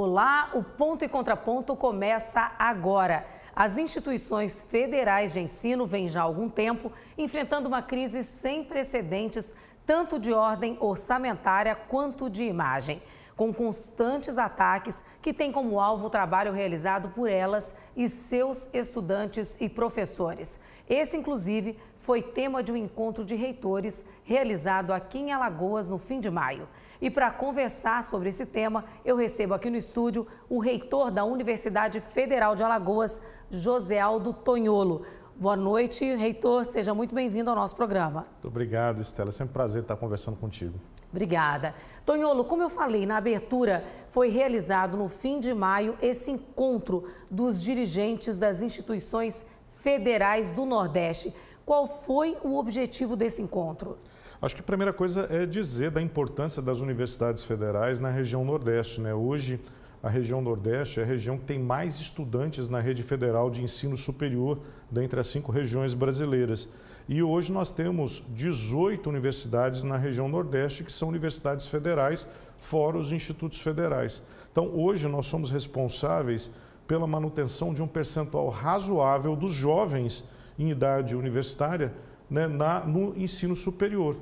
Olá, o Ponto e Contraponto começa agora. As instituições federais de ensino vêm já há algum tempo enfrentando uma crise sem precedentes, tanto de ordem orçamentária quanto de imagem, com constantes ataques que têm como alvo o trabalho realizado por elas e seus estudantes e professores. Esse, inclusive, foi tema de um encontro de reitores realizado aqui em Alagoas no fim de maio. E para conversar sobre esse tema, eu recebo aqui no estúdio o reitor da Universidade Federal de Alagoas, José Aldo Tonholo. Boa noite, reitor. Seja muito bem-vindo ao nosso programa. Muito obrigado, Estela. É sempre um prazer estar conversando contigo. Obrigada. Tonholo, como eu falei na abertura, foi realizado no fim de maio esse encontro dos dirigentes das instituições federais do Nordeste. Qual foi o objetivo desse encontro? Acho que a primeira coisa é dizer da importância das universidades federais na região Nordeste. Né? Hoje, a região Nordeste é a região que tem mais estudantes na rede federal de ensino superior dentre as cinco regiões brasileiras. E hoje nós temos 18 universidades na região Nordeste, que são universidades federais, fora os institutos federais. Então, hoje nós somos responsáveis pela manutenção de um percentual razoável dos jovens em idade universitária né, na, no ensino superior.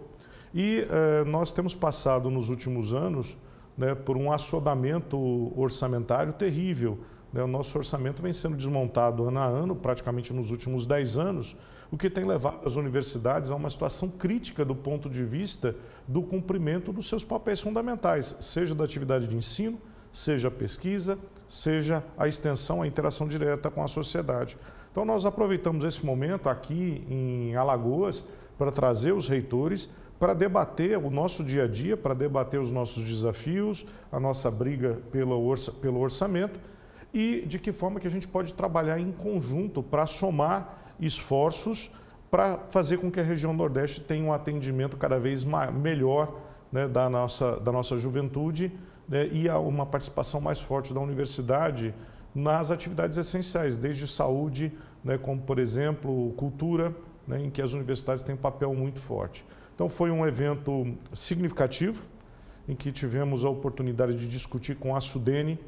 E eh, nós temos passado nos últimos anos né, por um assodamento orçamentário terrível. Né? O nosso orçamento vem sendo desmontado ano a ano, praticamente nos últimos 10 anos, o que tem levado as universidades a uma situação crítica do ponto de vista do cumprimento dos seus papéis fundamentais, seja da atividade de ensino, seja a pesquisa, seja a extensão, a interação direta com a sociedade. Então, nós aproveitamos esse momento aqui em Alagoas para trazer os reitores para debater o nosso dia a dia, para debater os nossos desafios, a nossa briga pelo orçamento e de que forma que a gente pode trabalhar em conjunto para somar esforços para fazer com que a região Nordeste tenha um atendimento cada vez melhor né, da, nossa, da nossa juventude né, e a uma participação mais forte da universidade nas atividades essenciais, desde saúde, né, como por exemplo cultura, né, em que as universidades têm um papel muito forte. Então foi um evento significativo, em que tivemos a oportunidade de discutir com a Sudene,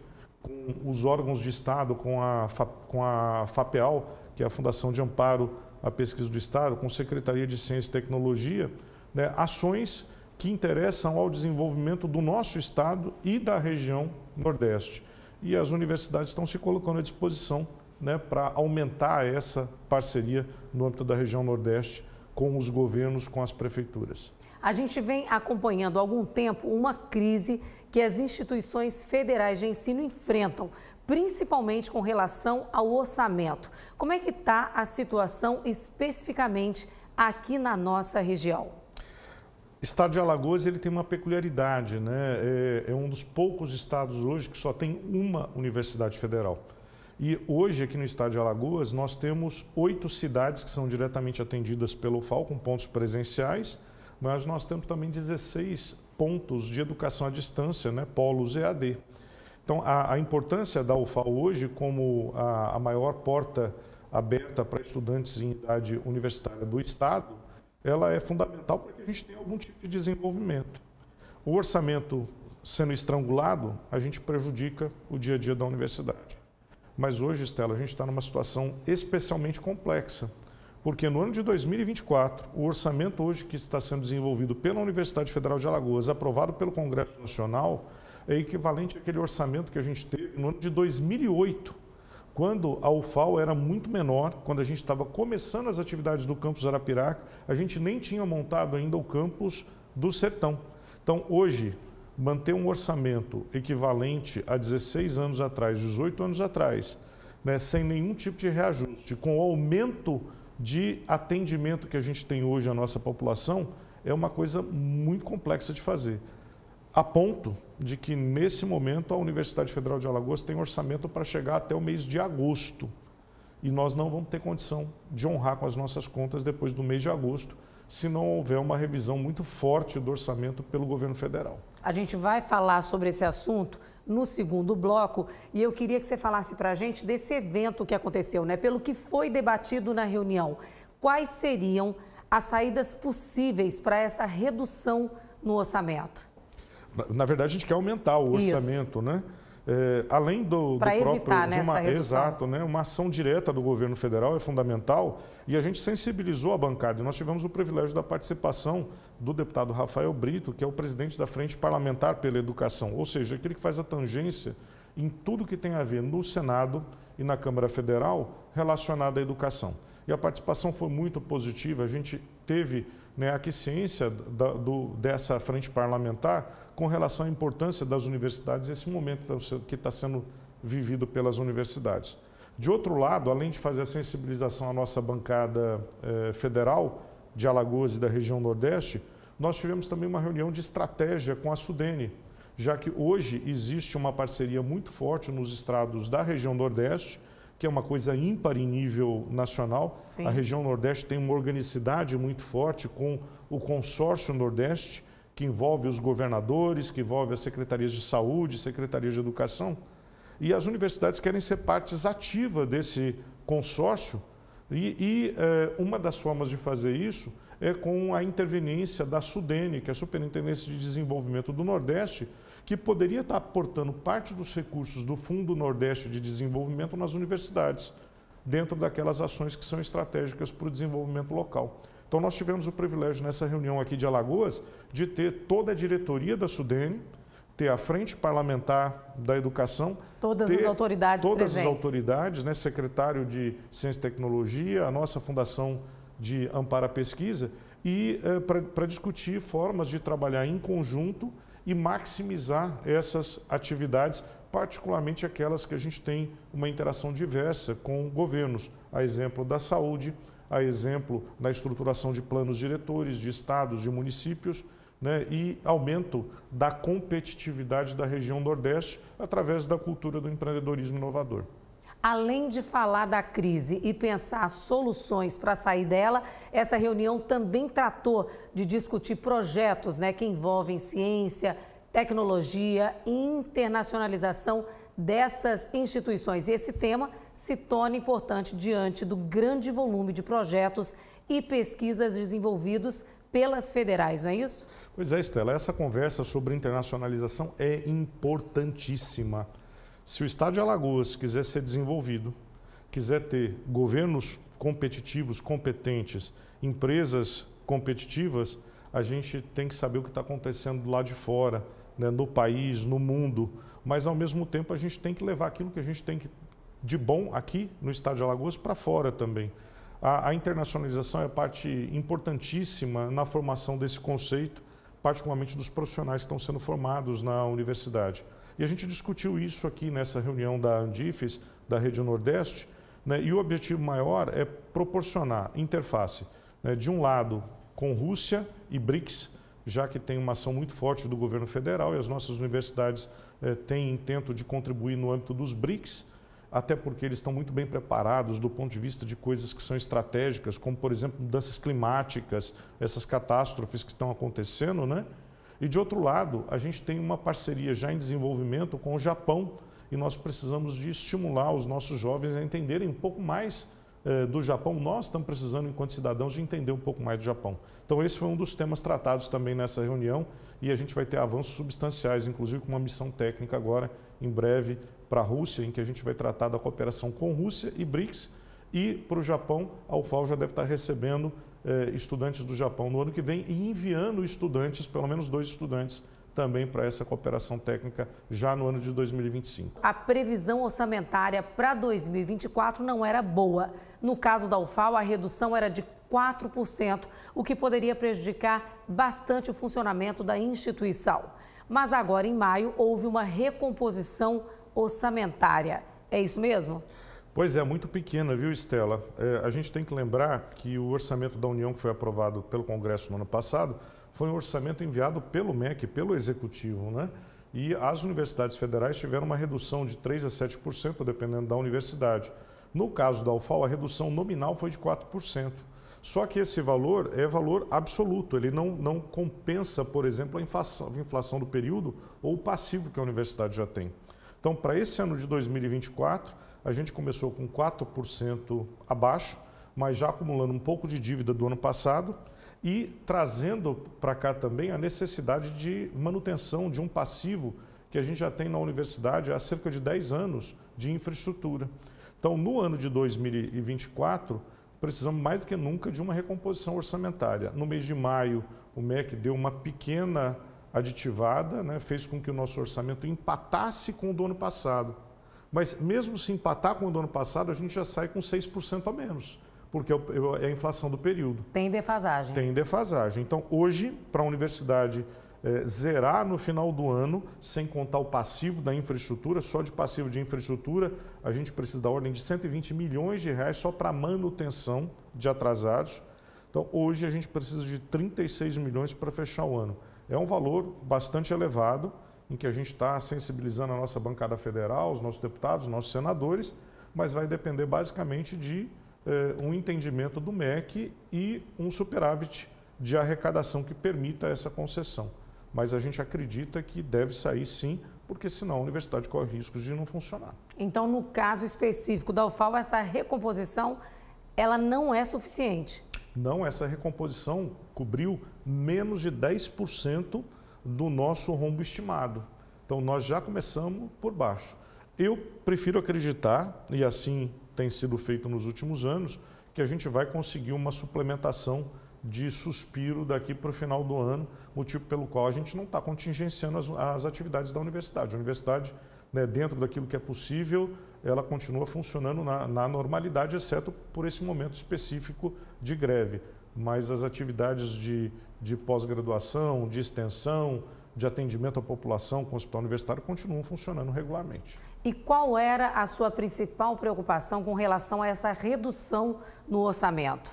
com os órgãos de Estado, com a, com a FAPEAL, que é a Fundação de Amparo à Pesquisa do Estado, com a Secretaria de Ciência e Tecnologia, né, ações que interessam ao desenvolvimento do nosso Estado e da região Nordeste. E as universidades estão se colocando à disposição né, para aumentar essa parceria no âmbito da região Nordeste com os governos, com as prefeituras. A gente vem acompanhando há algum tempo uma crise que as instituições federais de ensino enfrentam, principalmente com relação ao orçamento. Como é que está a situação especificamente aqui na nossa região? estado de Alagoas ele tem uma peculiaridade, né? É, é, um dos poucos estados hoje que só tem uma universidade federal. E hoje, aqui no estado de Alagoas, nós temos oito cidades que são diretamente atendidas pelo FAO, com pontos presenciais, mas nós temos também 16 pontos de educação à distância, né? polos EAD. Então, a, a importância da UFAO hoje como a, a maior porta aberta para estudantes em idade universitária do Estado ela é fundamental para que a gente tenha algum tipo de desenvolvimento. O orçamento sendo estrangulado, a gente prejudica o dia a dia da universidade. Mas hoje, Estela, a gente está numa situação especialmente complexa, porque no ano de 2024, o orçamento hoje que está sendo desenvolvido pela Universidade Federal de Alagoas, aprovado pelo Congresso Nacional, é equivalente àquele orçamento que a gente teve no ano de 2008, quando a UFAL era muito menor, quando a gente estava começando as atividades do campus Arapiraca, a gente nem tinha montado ainda o campus do Sertão. Então, hoje, manter um orçamento equivalente a 16 anos atrás, 18 anos atrás, né, sem nenhum tipo de reajuste, com o aumento de atendimento que a gente tem hoje à nossa população, é uma coisa muito complexa de fazer a ponto de que, nesse momento, a Universidade Federal de Alagoas tem orçamento para chegar até o mês de agosto. E nós não vamos ter condição de honrar com as nossas contas depois do mês de agosto, se não houver uma revisão muito forte do orçamento pelo governo federal. A gente vai falar sobre esse assunto no segundo bloco e eu queria que você falasse para a gente desse evento que aconteceu, né? Pelo que foi debatido na reunião, quais seriam as saídas possíveis para essa redução no orçamento? Na verdade, a gente quer aumentar o orçamento, Isso. né? É, além do, do próprio evitar, né, de uma, exato, né, uma ação direta do governo federal é fundamental e a gente sensibilizou a bancada. E nós tivemos o privilégio da participação do deputado Rafael Brito, que é o presidente da Frente Parlamentar pela Educação, ou seja, aquele que faz a tangência em tudo que tem a ver no Senado e na Câmara Federal relacionado à educação. E a participação foi muito positiva, a gente teve né, a ciência da, do, dessa frente parlamentar com relação à importância das universidades, nesse momento que está tá sendo vivido pelas universidades. De outro lado, além de fazer a sensibilização à nossa bancada eh, federal de Alagoas e da região Nordeste, nós tivemos também uma reunião de estratégia com a Sudene, já que hoje existe uma parceria muito forte nos estados da região Nordeste que é uma coisa ímpar em nível nacional. Sim. A região Nordeste tem uma organicidade muito forte com o Consórcio Nordeste, que envolve os governadores, que envolve as secretarias de saúde, secretarias de educação. E as universidades querem ser partes ativas desse consórcio. E, e eh, uma das formas de fazer isso é com a interveniência da SUDENE, que é a Superintendência de Desenvolvimento do Nordeste, que poderia estar aportando parte dos recursos do Fundo Nordeste de Desenvolvimento nas universidades, dentro daquelas ações que são estratégicas para o desenvolvimento local. Então, nós tivemos o privilégio nessa reunião aqui de Alagoas de ter toda a diretoria da Sudene, ter a frente parlamentar da educação. Todas as autoridades Todas presentes. as autoridades, né? secretário de Ciência e Tecnologia, a nossa Fundação de Amparo à Pesquisa, e eh, para discutir formas de trabalhar em conjunto e maximizar essas atividades, particularmente aquelas que a gente tem uma interação diversa com governos, a exemplo da saúde, a exemplo da estruturação de planos diretores de estados, de municípios, né, e aumento da competitividade da região Nordeste através da cultura do empreendedorismo inovador. Além de falar da crise e pensar soluções para sair dela, essa reunião também tratou de discutir projetos né, que envolvem ciência, tecnologia e internacionalização dessas instituições. E esse tema se torna importante diante do grande volume de projetos e pesquisas desenvolvidos pelas federais, não é isso? Pois é, Estela, essa conversa sobre internacionalização é importantíssima. Se o estado de Alagoas quiser ser desenvolvido, quiser ter governos competitivos, competentes, empresas competitivas, a gente tem que saber o que está acontecendo lá de fora, né, no país, no mundo, mas ao mesmo tempo a gente tem que levar aquilo que a gente tem que, de bom aqui no estado de Alagoas para fora também. A, a, internacionalização é parte importantíssima na formação desse conceito, particularmente dos profissionais que estão sendo formados na universidade. E a gente discutiu isso aqui nessa reunião da Andifes, da Rede Nordeste, né, e o objetivo maior é proporcionar interface, né, de um lado, com Rússia e BRICS, já que tem uma ação muito forte do governo federal e as nossas universidades eh, têm intento de contribuir no âmbito dos BRICS, até porque eles estão muito bem preparados do ponto de vista de coisas que são estratégicas, como, por exemplo, mudanças climáticas, essas catástrofes que estão acontecendo, né? E de outro lado, a gente tem uma parceria já em desenvolvimento com o Japão e nós precisamos de estimular os nossos jovens a entenderem um pouco mais eh, do Japão. Nós estamos precisando, enquanto cidadãos, de entender um pouco mais do Japão. Então, esse foi um dos temas tratados também nessa reunião e a gente vai ter avanços substanciais, inclusive com uma missão técnica agora, em breve, para a Rússia, em que a gente vai tratar da cooperação com Rússia e BRICS. E para o Japão, a UFAO já deve estar recebendo eh, estudantes do Japão no ano que vem e enviando estudantes, pelo menos dois estudantes, também para essa cooperação técnica já no ano de 2025. A previsão orçamentária para 2024 não era boa. No caso da UFAO, a redução era de 4%, o que poderia prejudicar bastante o funcionamento da instituição. Mas agora, em maio, houve uma recomposição orçamentária. É isso mesmo? Pois é, muito pequena, viu, Estela? É, a gente tem que lembrar que o orçamento da União que foi aprovado pelo Congresso no ano passado foi um orçamento enviado pelo MEC, pelo Executivo, né? E as universidades federais tiveram uma redução de 3% a 7%, dependendo da universidade. No caso da UFAL, a redução nominal foi de 4%. Só que esse valor é valor absoluto, ele não, não compensa, por exemplo, a inflação, a inflação do período ou o passivo que a universidade já tem. Então, para esse ano de 2024, a gente começou com 4% abaixo, mas já acumulando um pouco de dívida do ano passado e trazendo para cá também a necessidade de manutenção de um passivo que a gente já tem na universidade há cerca de 10 anos de infraestrutura. Então, no ano de 2024, precisamos mais do que nunca de uma recomposição orçamentária. No mês de maio, o MEC deu uma pequena aditivada né, fez com que o nosso orçamento empatasse com o do ano passado. Mas mesmo se empatar com o do ano passado, a gente já sai com 6% a menos, porque é, é, é a inflação do período. Tem defasagem. Tem defasagem. Então, hoje, para a universidade é, zerar no final do ano, sem contar o passivo da infraestrutura, só de passivo de infraestrutura, a gente precisa da ordem de 120 milhões de reais só para manutenção de atrasados. Então, hoje a gente precisa de 36 milhões para fechar o ano é um valor bastante elevado, em que a gente está sensibilizando a nossa bancada federal, os nossos deputados, os nossos senadores, mas vai depender basicamente de eh, um entendimento do MEC e um superávit de arrecadação que permita essa concessão. Mas a gente acredita que deve sair sim, porque senão a universidade corre riscos de não funcionar. Então, no caso específico da UFAL, essa recomposição ela não é suficiente? Não, essa recomposição cobriu menos de 10% do nosso rombo estimado. Então, nós já começamos por baixo. Eu prefiro acreditar, e assim tem sido feito nos últimos anos, que a gente vai conseguir uma suplementação de suspiro daqui para o final do ano, motivo pelo qual a gente não está contingenciando as, as, atividades da universidade. A universidade, né, dentro daquilo que é possível, ela continua funcionando na, na normalidade, exceto por esse momento específico de greve. Mas as atividades de de pós-graduação, de extensão, de atendimento à população com o hospital universitário continuam funcionando regularmente. E qual era a sua principal preocupação com relação a essa redução no orçamento?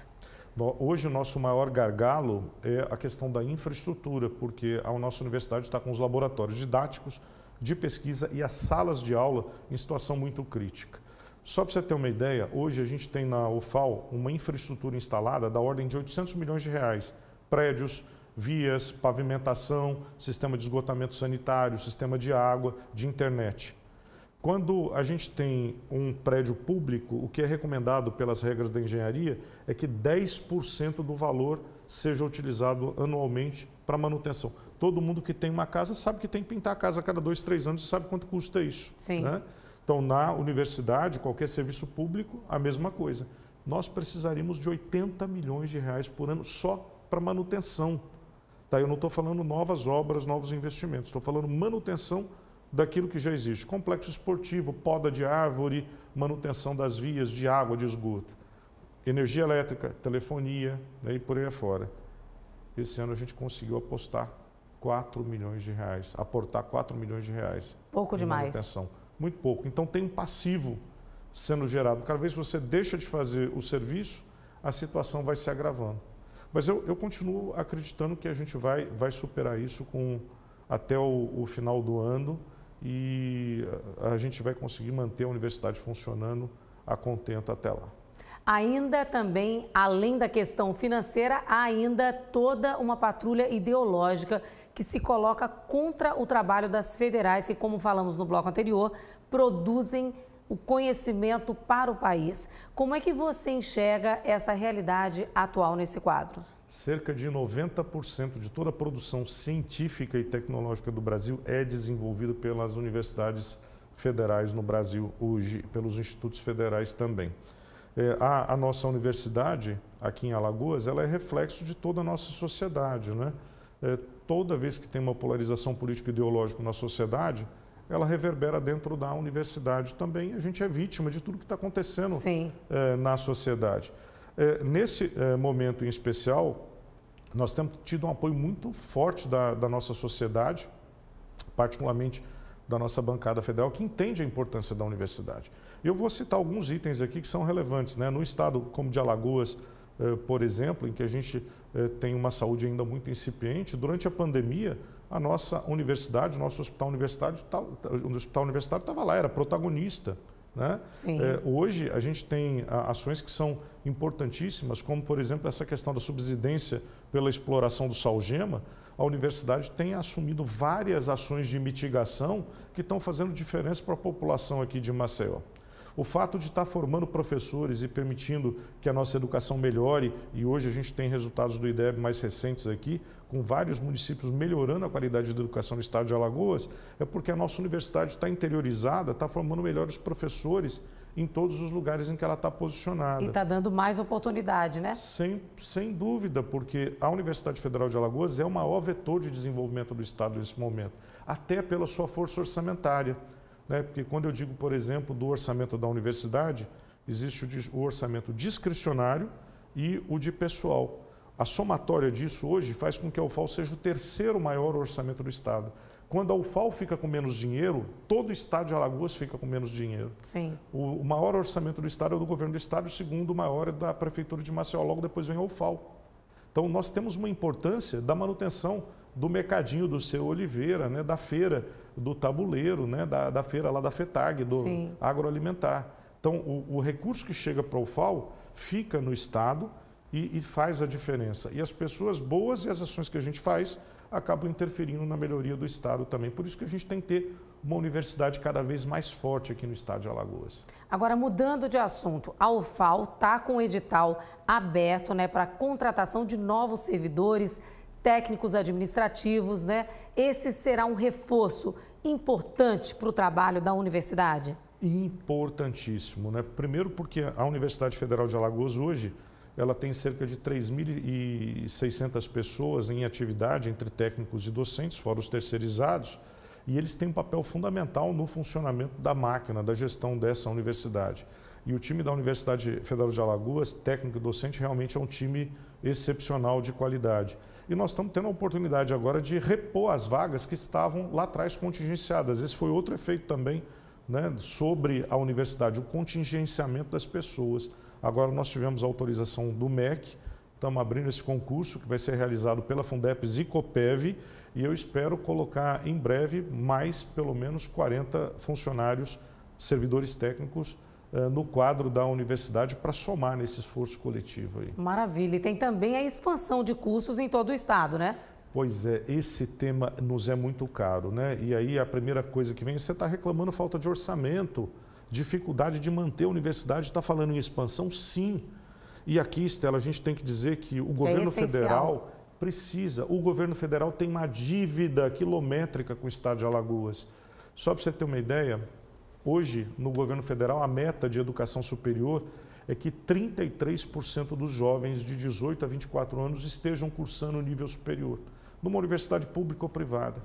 Hoje, o nosso maior gargalo é a questão da infraestrutura, porque a nossa universidade está com os laboratórios didáticos, de pesquisa e as salas de aula em situação muito crítica. Só para você ter uma ideia, hoje a gente tem na UFAL uma infraestrutura instalada da ordem de 800 milhões de reais prédios, vias, pavimentação, sistema de esgotamento sanitário, sistema de água, de internet. Quando a gente tem um prédio público, o que é recomendado pelas regras da engenharia é que 10% do valor seja utilizado anualmente para manutenção. Todo mundo que tem uma casa sabe que tem que pintar a casa a cada dois, três anos e sabe quanto custa isso. Sim. Né? Então, na universidade, qualquer serviço público, a mesma coisa. Nós precisaríamos de 80 milhões de reais por ano só para manutenção. Tá? Eu não estou falando novas obras, novos investimentos, estou falando manutenção daquilo que já existe. Complexo esportivo, poda de árvore, manutenção das vias de água, de esgoto. Energia elétrica, telefonia, né, e por aí afora. Esse ano a gente conseguiu apostar 4 milhões de reais, aportar 4 milhões de reais. Pouco demais. Manutenção. Muito pouco. Então tem um passivo sendo gerado. Cada vez que você deixa de fazer o serviço, a situação vai se agravando. Mas eu, eu continuo acreditando que a gente vai, vai superar isso com até o, o final do ano e a gente vai conseguir manter a universidade funcionando a contento até lá. Ainda também, além da questão financeira, há ainda toda uma patrulha ideológica que se coloca contra o trabalho das federais, que, como falamos no bloco anterior, produzem o conhecimento para o país. Como é que você enxerga essa realidade atual nesse quadro? Cerca de 90% de toda a produção científica e tecnológica do Brasil é desenvolvida pelas universidades federais no Brasil, hoje, pelos institutos federais também. É, a, a, nossa universidade, aqui em Alagoas, ela é reflexo de toda a nossa sociedade. Né? É, toda vez que tem uma polarização e ideológica na sociedade, ela reverbera dentro da universidade também. A gente é vítima de tudo que está acontecendo eh, na sociedade. Eh, nesse eh, momento em especial, nós temos tido um apoio muito forte da, da nossa sociedade, particularmente da nossa bancada federal, que entende a importância da universidade. Eu vou citar alguns itens aqui que são relevantes. Né? No estado como de Alagoas, por exemplo, em que a gente eh, tem uma saúde ainda muito incipiente. Durante a pandemia, a nossa universidade, o nosso hospital universitário, tá, tá, o hospital universitário estava lá, era protagonista. Né? É, hoje a gente tem ah, ações que são importantíssimas, como por exemplo essa questão da subsidência pela exploração do salgema. A universidade tem assumido várias ações de mitigação que estão fazendo diferença para a população aqui de Maceió. O fato de estar formando professores e permitindo que a nossa educação melhore, e hoje a gente tem resultados do IDEB mais recentes aqui, com vários municípios melhorando a qualidade da educação no estado de Alagoas, é porque a nossa universidade está interiorizada, está formando melhores professores em todos os lugares em que ela está posicionada. E está dando mais oportunidade, né? Sem, sem dúvida, porque a Universidade Federal de Alagoas é o maior vetor de desenvolvimento do Estado nesse momento, até pela sua força orçamentária né? porque quando eu digo, por exemplo, do orçamento da universidade, existe o orçamento discricionário e o de pessoal. A somatória disso hoje faz com que a UFAL seja o terceiro maior orçamento do Estado. Quando a UFAL fica com menos dinheiro, todo o Estado de Alagoas fica com menos dinheiro. Sim. O maior orçamento do Estado é do governo do Estado, o segundo maior é da Prefeitura de Maceió, logo depois vem a UFAL. Então, nós temos uma importância da manutenção do mercadinho do seu Oliveira, né, da feira do tabuleiro, né, da, da feira lá da FETAG, do Sim. agroalimentar. Então, o, o, recurso que chega para o FAO fica no Estado e, e faz a diferença. E as pessoas boas e as ações que a gente faz acabam interferindo na melhoria do Estado também. Por isso que a gente tem que ter uma universidade cada vez mais forte aqui no Estado de Alagoas. Agora, mudando de assunto, a UFAO está com o edital aberto né, para contratação de novos servidores, técnicos administrativos, né? Esse será um reforço importante para o trabalho da universidade? Importantíssimo, né? Primeiro porque a Universidade Federal de Alagoas hoje ela tem cerca de 3.600 pessoas em atividade entre técnicos e docentes, fora os terceirizados, e eles têm um papel fundamental no funcionamento da máquina, da gestão dessa universidade. E o time da Universidade Federal de Alagoas, técnico e docente, realmente é um time excepcional de qualidade. E nós estamos tendo a oportunidade agora de repor as vagas que estavam lá atrás contingenciadas. Esse foi outro efeito também né, sobre a universidade, o contingenciamento das pessoas. Agora nós tivemos a autorização do MEC, estamos abrindo esse concurso que vai ser realizado pela Fundep e Copev e eu espero colocar em breve mais pelo menos 40 funcionários, servidores técnicos eh, no quadro da universidade para somar nesse esforço coletivo aí. Maravilha. E tem também a expansão de cursos em todo o estado, né? Pois é, esse tema nos é muito caro, né? E aí a primeira coisa que vem, você está reclamando falta de orçamento, dificuldade de manter a universidade, está falando em expansão, sim. E aqui, Estela, a gente tem que dizer que o é governo é federal precisa, o governo federal tem uma dívida quilométrica com o estado de Alagoas. Só para você ter uma ideia, Hoje, no governo federal, a meta de educação superior é que 33% dos jovens de 18 a 24 anos estejam cursando nível superior, numa universidade pública ou privada.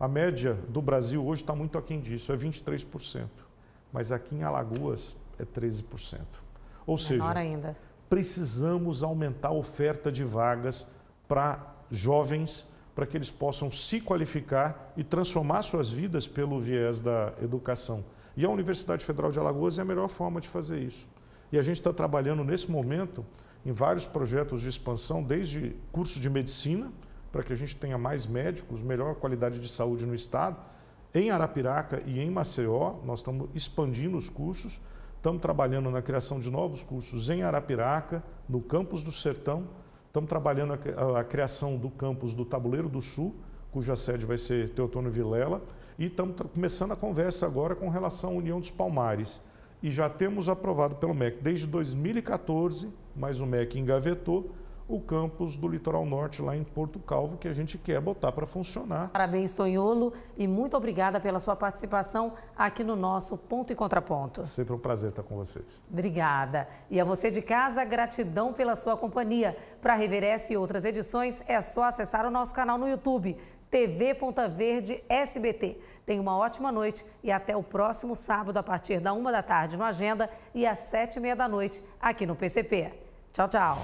A média do Brasil hoje está muito aquém disso, é 23%. Mas aqui em Alagoas é 13%. Ou seja, precisamos aumentar a oferta de vagas para jovens, para que eles possam se qualificar e transformar suas vidas pelo viés da educação. E a Universidade Federal de Alagoas é a melhor forma de fazer isso. E a gente está trabalhando nesse momento em vários projetos de expansão, desde curso de medicina, para que a gente tenha mais médicos, melhor qualidade de saúde no estado. Em Arapiraca e em Maceió, nós estamos expandindo os cursos, estamos trabalhando na criação de novos cursos em Arapiraca, no campus do Sertão, estamos trabalhando a, a criação do campus do Tabuleiro do Sul, cuja sede vai ser Teotônio Vilela, e estamos começando a conversa agora com relação à União dos Palmares. E já temos aprovado pelo MEC desde 2014, mas o MEC engavetou, o campus do Litoral Norte, lá em Porto Calvo, que a gente quer botar para funcionar. Parabéns, Tonholo, e muito obrigada pela sua participação aqui no nosso Ponto e Contraponto. Sempre um prazer estar com vocês. Obrigada. E a você de casa, gratidão pela sua companhia. Para rever essa e outras edições, é só acessar o nosso canal no YouTube. TV Ponta Verde SBT. Tenha uma ótima noite e até o próximo sábado, a partir da uma da tarde no Agenda e às sete e meia da noite, aqui no PCP. Tchau, tchau.